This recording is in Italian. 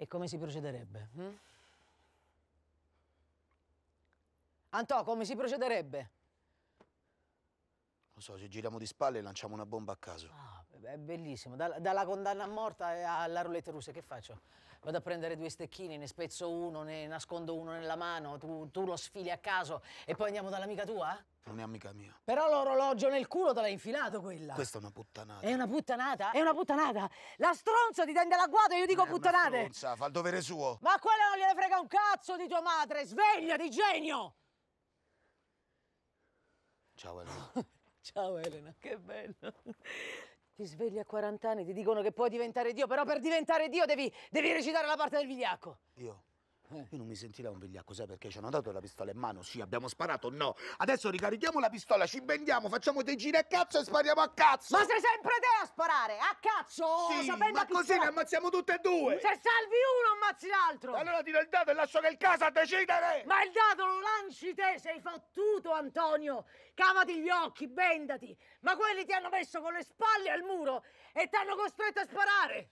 E come si procederebbe? Hm? Antò, come si procederebbe? Lo so, ci giriamo di spalle e lanciamo una bomba a caso. Ah. È bellissimo, dalla condanna a morte alla roulette russa che faccio? Vado a prendere due stecchini, ne spezzo uno, ne nascondo uno nella mano, tu, tu lo sfili a caso e poi andiamo dall'amica tua? Non è amica mia. Però l'orologio nel culo te l'hai infilato quella. Questa è una puttanata. È una puttanata? È una puttanata. La stronza ti tende l'agguato e io dico è puttanate. Una stronza, fa il dovere suo. Ma quella non gliene frega un cazzo di tua madre. sveglia di genio! Ciao Elena. Ciao Elena, che bello. Ti svegli a 40 anni, e ti dicono che puoi diventare Dio, però per diventare Dio devi, devi recitare la parte del vigliacco. Io? Eh. Io non mi sentirei un vigliacco, sai perché? Ci hanno dato la pistola in mano, sì, abbiamo sparato, no. Adesso ricarichiamo la pistola, ci vendiamo, facciamo dei giri a cazzo e spariamo a cazzo. Ma sei sempre te a sparare, a cazzo! Sì, ma così ne ammazziamo tutte e due. Se salvi uno ammazzi l'altro! Allora tiro il dado e lascio che il caso a decidere! Ma il dado lo lanci te, sei fottuto, Antonio! Cavati gli occhi, bendati! Ma quelli ti hanno messo con le spalle al muro e ti hanno costretto a sparare!